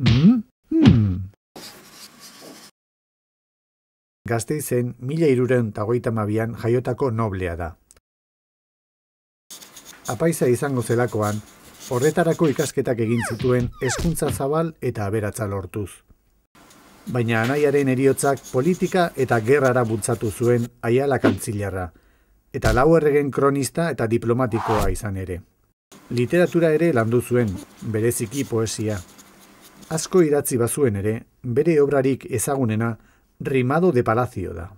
Hmm? Hmm. Gasteizen mila irureun tagoita mabian jaiotako noblea da. Apaiza izango zelakoan, horretarako ikasketak egin zituen hezkuntza zabal eta aberatza lortuz. Baina anaiaren eriotzak politika eta gerrara bultzatu zuen aiala kantzilarra, eta lau kronista eta diplomatikoa izan ere. Literatura ere landu zuen, bereziki poesia, asko iratzi bazuen ere, bere obrarik ezagunena rimado de palazio da.